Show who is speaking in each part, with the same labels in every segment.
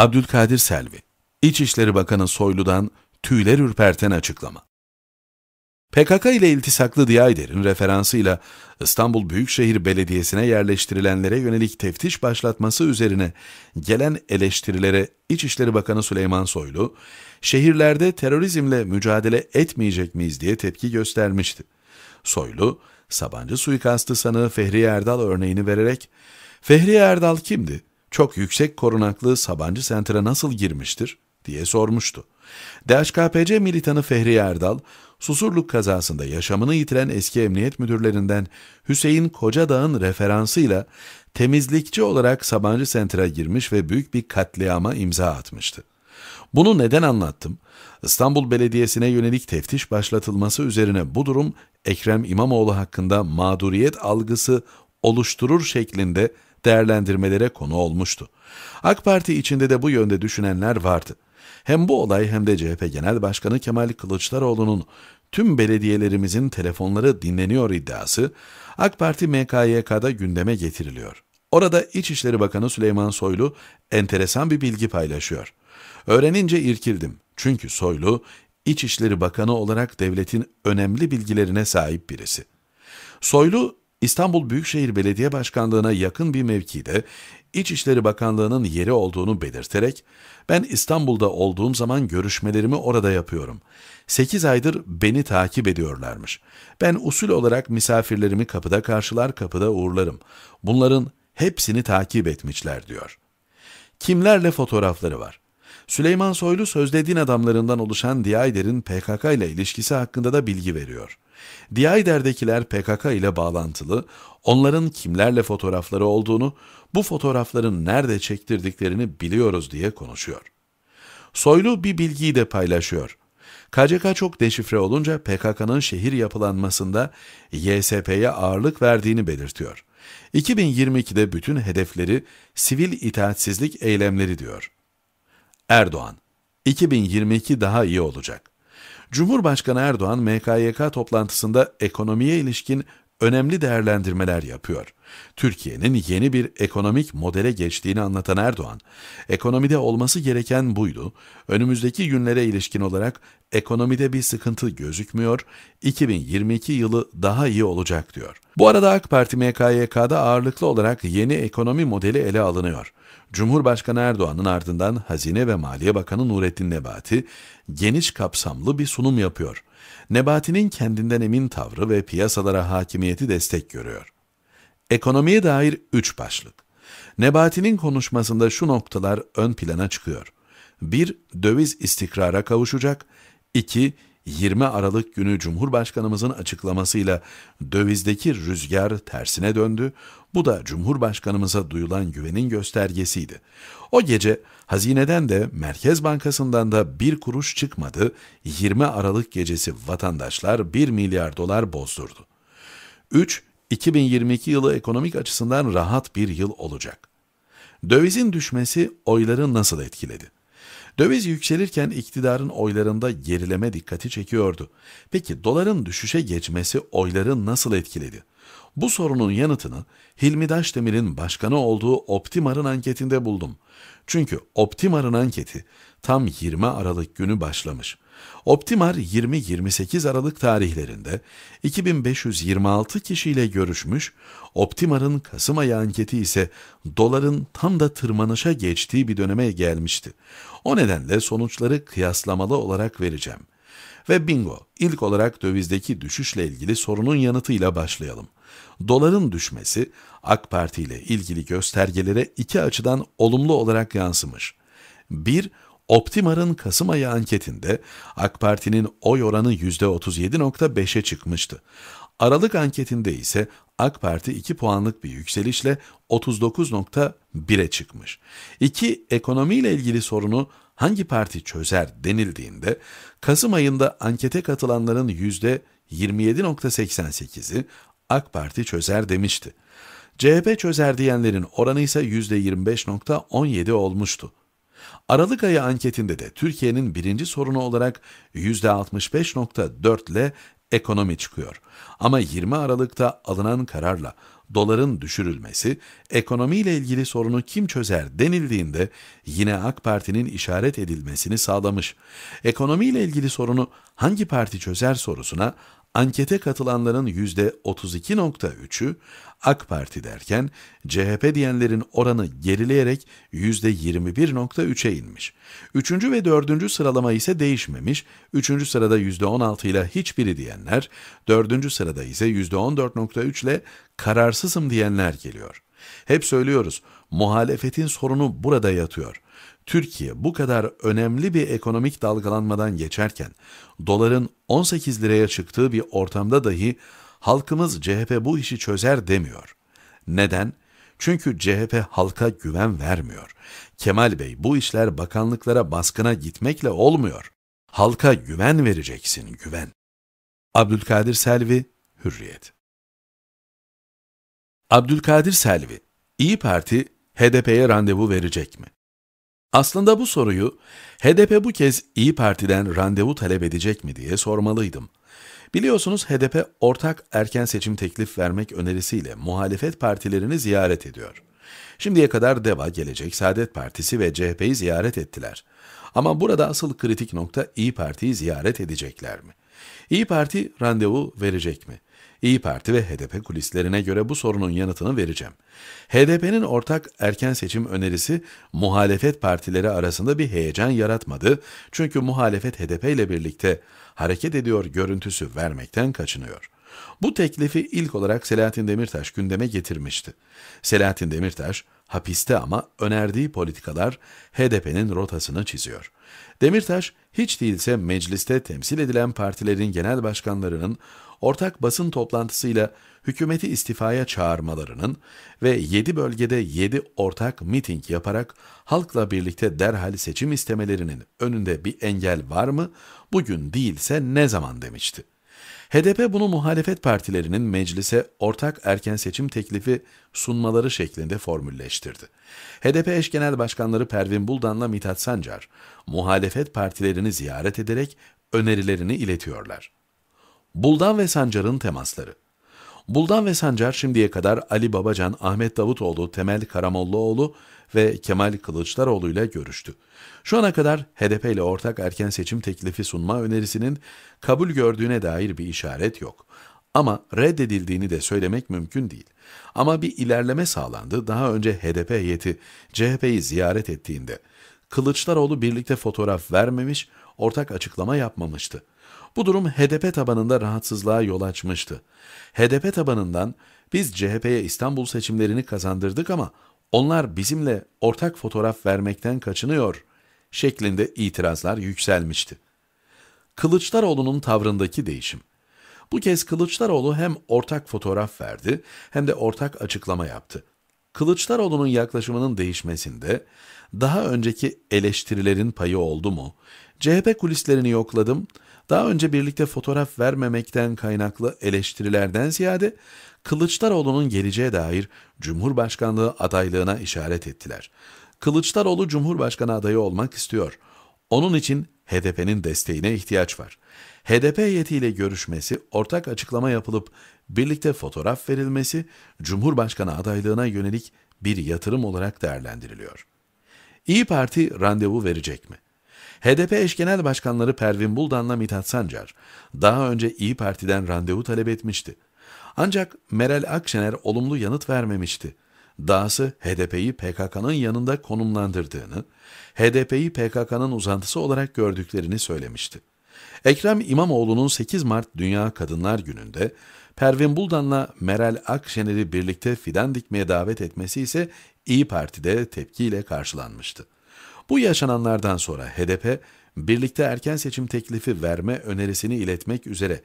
Speaker 1: Abdülkadir Selvi, İçişleri Bakanı Soylu'dan tüyler ürperten açıklama. PKK ile iltisaklı Diyayder'in referansıyla İstanbul Büyükşehir Belediyesi'ne yerleştirilenlere yönelik teftiş başlatması üzerine gelen eleştirilere İçişleri Bakanı Süleyman Soylu, şehirlerde terörizmle mücadele etmeyecek miyiz diye tepki göstermişti. Soylu, Sabancı suikastı sanığı Fehri Erdal örneğini vererek, Fehri Erdal kimdi? çok yüksek korunaklı Sabancı Senter'e nasıl girmiştir diye sormuştu. DHKPC militanı Fehri Erdal, Susurluk kazasında yaşamını yitiren eski emniyet müdürlerinden Hüseyin Kocadağ'ın referansıyla temizlikçi olarak Sabancı Senter'a girmiş ve büyük bir katliama imza atmıştı. Bunu neden anlattım? İstanbul Belediyesi'ne yönelik teftiş başlatılması üzerine bu durum Ekrem İmamoğlu hakkında mağduriyet algısı oluşturur şeklinde değerlendirmelere konu olmuştu. AK Parti içinde de bu yönde düşünenler vardı. Hem bu olay hem de CHP Genel Başkanı Kemal Kılıçdaroğlu'nun tüm belediyelerimizin telefonları dinleniyor iddiası AK Parti MKYK'da gündeme getiriliyor. Orada İçişleri Bakanı Süleyman Soylu enteresan bir bilgi paylaşıyor. Öğrenince irkildim. Çünkü Soylu İçişleri Bakanı olarak devletin önemli bilgilerine sahip birisi. Soylu İstanbul Büyükşehir Belediye Başkanlığı'na yakın bir mevkide İçişleri Bakanlığı'nın yeri olduğunu belirterek, ben İstanbul'da olduğum zaman görüşmelerimi orada yapıyorum. 8 aydır beni takip ediyorlarmış. Ben usul olarak misafirlerimi kapıda karşılar kapıda uğurlarım. Bunların hepsini takip etmişler diyor. Kimlerle fotoğrafları var? Süleyman Soylu sözde din adamlarından oluşan Diyayder'in PKK ile ilişkisi hakkında da bilgi veriyor. Diyayder'dekiler PKK ile bağlantılı, onların kimlerle fotoğrafları olduğunu, bu fotoğrafların nerede çektirdiklerini biliyoruz diye konuşuyor. Soylu bir bilgiyi de paylaşıyor. KCK çok deşifre olunca PKK'nın şehir yapılanmasında YSP'ye ağırlık verdiğini belirtiyor. 2022'de bütün hedefleri sivil itaatsizlik eylemleri diyor. Erdoğan, 2022 daha iyi olacak. Cumhurbaşkanı Erdoğan MKYK toplantısında ekonomiye ilişkin önemli değerlendirmeler yapıyor. Türkiye'nin yeni bir ekonomik modele geçtiğini anlatan Erdoğan, ekonomide olması gereken buydu, önümüzdeki günlere ilişkin olarak ekonomide bir sıkıntı gözükmüyor, 2022 yılı daha iyi olacak diyor. Bu arada AK Parti MKYK'da ağırlıklı olarak yeni ekonomi modeli ele alınıyor. Cumhurbaşkanı Erdoğan'ın ardından Hazine ve Maliye Bakanı Nurettin Nebati geniş kapsamlı bir sunum yapıyor. Nebati'nin kendinden emin tavrı ve piyasalara hakimiyeti destek görüyor. Ekonomiye dair üç başlık. Nebati'nin konuşmasında şu noktalar ön plana çıkıyor. 1- Döviz istikrara kavuşacak. 2- 20 Aralık günü Cumhurbaşkanımızın açıklamasıyla dövizdeki rüzgar tersine döndü. Bu da Cumhurbaşkanımıza duyulan güvenin göstergesiydi. O gece hazineden de Merkez Bankası'ndan da bir kuruş çıkmadı. 20 Aralık gecesi vatandaşlar 1 milyar dolar bozdurdu. 3. 2022 yılı ekonomik açısından rahat bir yıl olacak. Dövizin düşmesi oyları nasıl etkiledi? Döviz yükselirken iktidarın oylarında gerileme dikkati çekiyordu. Peki doların düşüşe geçmesi oyları nasıl etkiledi? Bu sorunun yanıtını Hilmi Daşdemir'in başkanı olduğu Optimar'ın anketinde buldum. Çünkü Optimar'ın anketi tam 20 Aralık günü başlamış. Optimar 20-28 Aralık tarihlerinde 2526 kişiyle görüşmüş, Optimar'ın Kasım ayı anketi ise doların tam da tırmanışa geçtiği bir döneme gelmişti. O nedenle sonuçları kıyaslamalı olarak vereceğim. Ve bingo, ilk olarak dövizdeki düşüşle ilgili sorunun yanıtıyla başlayalım. Doların düşmesi AK Parti ile ilgili göstergelere iki açıdan olumlu olarak yansımış. 1- Optimar'ın Kasım ayı anketinde AK Parti'nin oy oranı %37.5'e çıkmıştı. Aralık anketinde ise AK Parti 2 puanlık bir yükselişle 39.1'e çıkmış. İki ekonomiyle ilgili sorunu hangi parti çözer denildiğinde Kasım ayında ankete katılanların %27.88'i AK Parti çözer demişti. CHP çözer diyenlerin oranı ise %25.17 olmuştu. Aralık ayı anketinde de Türkiye'nin birinci sorunu olarak %65.4 ile ekonomi çıkıyor. Ama 20 Aralık'ta alınan kararla doların düşürülmesi, ekonomiyle ilgili sorunu kim çözer denildiğinde yine AK Parti'nin işaret edilmesini sağlamış. Ekonomiyle ilgili sorunu hangi parti çözer sorusuna ankete katılanların %32.3'ü AK Parti derken CHP diyenlerin oranı gerileyerek %21.3'e inmiş. Üçüncü ve dördüncü sıralama ise değişmemiş. Üçüncü sırada %16 ile hiçbiri diyenler, dördüncü sırada ise %14.3 ile kararsızım diyenler geliyor. Hep söylüyoruz, muhalefetin sorunu burada yatıyor.'' Türkiye bu kadar önemli bir ekonomik dalgalanmadan geçerken doların 18 liraya çıktığı bir ortamda dahi halkımız CHP bu işi çözer demiyor. Neden? Çünkü CHP halka güven vermiyor. Kemal Bey bu işler bakanlıklara baskına gitmekle olmuyor. Halka güven vereceksin, güven. Abdülkadir Selvi, Hürriyet Abdülkadir Selvi, İyi Parti HDP'ye randevu verecek mi? Aslında bu soruyu HDP bu kez İyi Parti'den randevu talep edecek mi diye sormalıydım. Biliyorsunuz HDP ortak erken seçim teklif vermek önerisiyle muhalefet partilerini ziyaret ediyor. Şimdiye kadar DEVA, Gelecek, Saadet Partisi ve CHP'yi ziyaret ettiler. Ama burada asıl kritik nokta İyi Parti'yi ziyaret edecekler mi? İyi Parti randevu verecek mi? İyi Parti ve HDP kulislerine göre bu sorunun yanıtını vereceğim. HDP'nin ortak erken seçim önerisi muhalefet partileri arasında bir heyecan yaratmadı. Çünkü muhalefet HDP ile birlikte hareket ediyor görüntüsü vermekten kaçınıyor. Bu teklifi ilk olarak Selahattin Demirtaş gündeme getirmişti. Selahattin Demirtaş Hapiste ama önerdiği politikalar HDP'nin rotasını çiziyor. Demirtaş hiç değilse mecliste temsil edilen partilerin genel başkanlarının ortak basın toplantısıyla hükümeti istifaya çağırmalarının ve 7 bölgede 7 ortak miting yaparak halkla birlikte derhal seçim istemelerinin önünde bir engel var mı? Bugün değilse ne zaman demişti. HDP bunu muhalefet partilerinin meclise ortak erken seçim teklifi sunmaları şeklinde formülleştirdi. HDP eş genel başkanları Pervin Buldan'la Mithat Sancar, muhalefet partilerini ziyaret ederek önerilerini iletiyorlar. Buldan ve Sancar'ın temasları Buldan ve Sancar şimdiye kadar Ali Babacan, Ahmet Davutoğlu, Temel Karamollaoğlu ve Kemal Kılıçdaroğlu ile görüştü. Şu ana kadar HDP ile ortak erken seçim teklifi sunma önerisinin kabul gördüğüne dair bir işaret yok. Ama reddedildiğini de söylemek mümkün değil. Ama bir ilerleme sağlandı. Daha önce HDP heyeti CHP'yi ziyaret ettiğinde Kılıçdaroğlu birlikte fotoğraf vermemiş, ortak açıklama yapmamıştı. Bu durum HDP tabanında rahatsızlığa yol açmıştı. HDP tabanından biz CHP'ye İstanbul seçimlerini kazandırdık ama onlar bizimle ortak fotoğraf vermekten kaçınıyor şeklinde itirazlar yükselmişti. Kılıçdaroğlu'nun tavrındaki değişim. Bu kez Kılıçdaroğlu hem ortak fotoğraf verdi hem de ortak açıklama yaptı. Kılıçdaroğlu'nun yaklaşımının değişmesinde daha önceki eleştirilerin payı oldu mu? CHP kulislerini yokladım. Daha önce birlikte fotoğraf vermemekten kaynaklı eleştirilerden ziyade Kılıçdaroğlu'nun geleceğe dair Cumhurbaşkanlığı adaylığına işaret ettiler. Kılıçdaroğlu Cumhurbaşkanı adayı olmak istiyor. Onun için HDP'nin desteğine ihtiyaç var. HDP heyetiyle görüşmesi, ortak açıklama yapılıp birlikte fotoğraf verilmesi, Cumhurbaşkanı adaylığına yönelik bir yatırım olarak değerlendiriliyor. İyi Parti randevu verecek mi? HDP eş genel başkanları Pervin Buldan'la Mithat Sancar daha önce İyi Parti'den randevu talep etmişti. Ancak Meral Akşener olumlu yanıt vermemişti. Dahası HDP'yi PKK'nın yanında konumlandırdığını, HDP'yi PKK'nın uzantısı olarak gördüklerini söylemişti. Ekrem İmamoğlu'nun 8 Mart Dünya Kadınlar Günü'nde Pervin Buldan'la Meral Akşener'i birlikte fidan dikmeye davet etmesi ise İyi Parti'de tepkiyle karşılanmıştı. Bu yaşananlardan sonra HDP, birlikte erken seçim teklifi verme önerisini iletmek üzere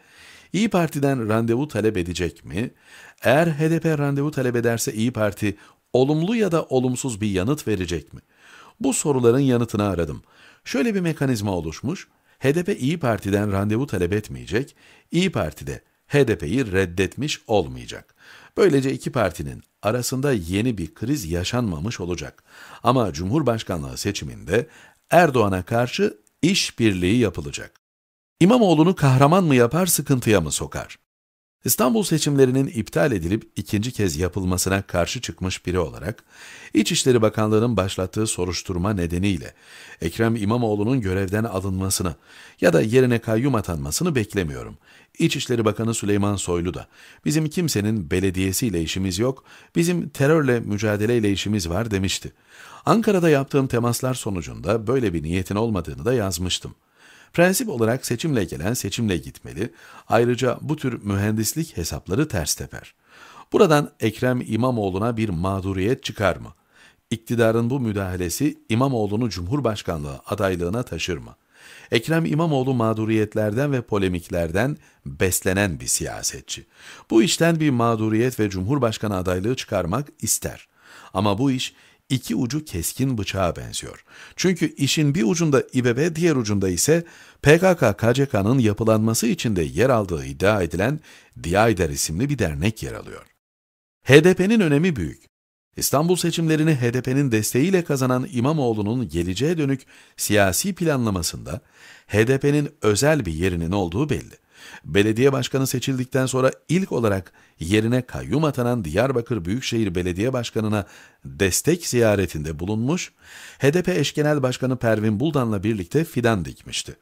Speaker 1: İyi Parti'den randevu talep edecek mi? Eğer HDP randevu talep ederse İyi Parti olumlu ya da olumsuz bir yanıt verecek mi? Bu soruların yanıtını aradım. Şöyle bir mekanizma oluşmuş. HDP İyi Parti'den randevu talep etmeyecek, İyi Parti de HDP'yi reddetmiş olmayacak. Böylece iki partinin arasında yeni bir kriz yaşanmamış olacak. Ama Cumhurbaşkanlığı seçiminde Erdoğan'a karşı işbirliği yapılacak. İmamoğlu'nu kahraman mı yapar, sıkıntıya mı sokar? İstanbul seçimlerinin iptal edilip ikinci kez yapılmasına karşı çıkmış biri olarak, İçişleri Bakanlığı'nın başlattığı soruşturma nedeniyle Ekrem İmamoğlu'nun görevden alınmasını ya da yerine kayyum atanmasını beklemiyorum. İçişleri Bakanı Süleyman Soylu da, bizim kimsenin belediyesiyle işimiz yok, bizim terörle mücadeleyle işimiz var demişti. Ankara'da yaptığım temaslar sonucunda böyle bir niyetin olmadığını da yazmıştım. Prensip olarak seçimle gelen seçimle gitmeli. Ayrıca bu tür mühendislik hesapları ters teper. Buradan Ekrem İmamoğlu'na bir mağduriyet çıkar mı? İktidarın bu müdahalesi İmamoğlu'nu Cumhurbaşkanlığı adaylığına taşır mı? Ekrem İmamoğlu mağduriyetlerden ve polemiklerden beslenen bir siyasetçi. Bu işten bir mağduriyet ve Cumhurbaşkanı adaylığı çıkarmak ister. Ama bu iş iki ucu keskin bıçağa benziyor. Çünkü işin bir ucunda İBB, diğer ucunda ise PKK-KCK'nın yapılanması içinde yer aldığı iddia edilen Diyayder isimli bir dernek yer alıyor. HDP'nin önemi büyük. İstanbul seçimlerini HDP'nin desteğiyle kazanan İmamoğlu'nun geleceğe dönük siyasi planlamasında HDP'nin özel bir yerinin olduğu belli. Belediye başkanı seçildikten sonra ilk olarak yerine kayyum atanan Diyarbakır Büyükşehir Belediye Başkanı'na destek ziyaretinde bulunmuş, HDP eşgenel başkanı Pervin Buldan'la birlikte fidan dikmişti.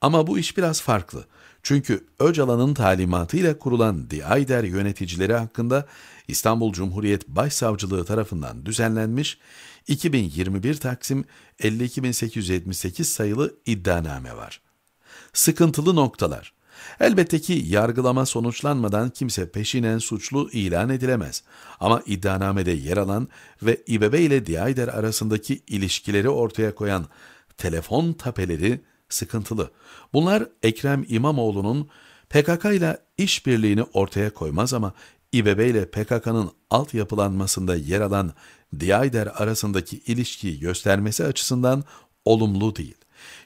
Speaker 1: Ama bu iş biraz farklı. Çünkü Öcalan'ın talimatıyla kurulan Diayder yöneticileri hakkında İstanbul Cumhuriyet Başsavcılığı tarafından düzenlenmiş 2021 Taksim 52878 sayılı iddianame var. Sıkıntılı noktalar Elbette ki yargılama sonuçlanmadan kimse peşinen suçlu ilan edilemez. Ama iddianamede yer alan ve İBB ile Diayder arasındaki ilişkileri ortaya koyan telefon tapeleri sıkıntılı. Bunlar Ekrem İmamoğlu'nun PKK ile işbirliğini ortaya koymaz ama İBB ile PKK'nın altyapılanmasında yer alan Diayder arasındaki ilişkiyi göstermesi açısından olumlu değil.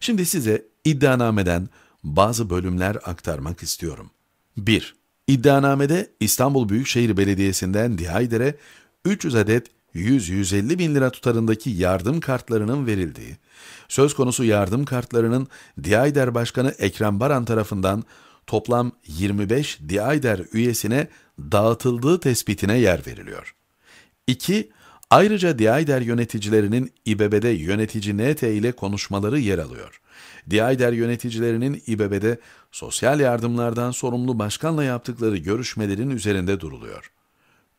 Speaker 1: Şimdi size iddianameden bazı bölümler aktarmak istiyorum. 1. İddianamede İstanbul Büyükşehir Belediyesi'nden Dihayder'e 300 adet 100-150 bin lira tutarındaki yardım kartlarının verildiği, söz konusu yardım kartlarının Diyayder Başkanı Ekrem Baran tarafından toplam 25 Diyayder üyesine dağıtıldığı tespitine yer veriliyor. 2. Ayrıca Diyayder yöneticilerinin İBB'de yönetici NT ile konuşmaları yer alıyor. Diayder yöneticilerinin İBB'de sosyal yardımlardan sorumlu başkanla yaptıkları görüşmelerin üzerinde duruluyor.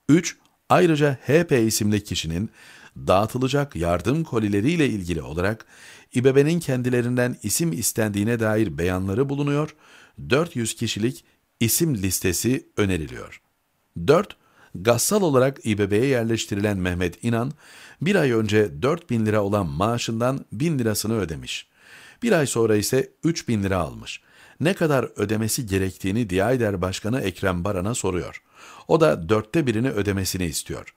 Speaker 1: 3. Ayrıca HP isimli kişinin dağıtılacak yardım kolileriyle ilgili olarak İBB'nin kendilerinden isim istendiğine dair beyanları bulunuyor, 400 kişilik isim listesi öneriliyor. 4. Gassal olarak İBB'ye yerleştirilen Mehmet İnan, bir ay önce 4 bin lira olan maaşından 1000 lirasını ödemiş. Bir ay sonra ise 3 bin lira almış. Ne kadar ödemesi gerektiğini Diyayder Başkanı Ekrem Baran'a soruyor. O da dörtte birini ödemesini istiyor.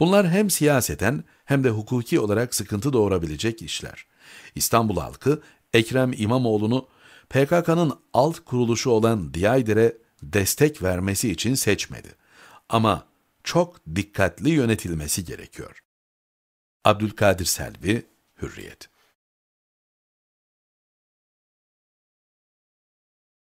Speaker 1: Bunlar hem siyaseten hem de hukuki olarak sıkıntı doğurabilecek işler. İstanbul halkı Ekrem İmamoğlu'nu PKK'nın alt kuruluşu olan Diyayder'e destek vermesi için seçmedi. Ama çok dikkatli yönetilmesi gerekiyor. Abdülkadir Selvi, Hürriyet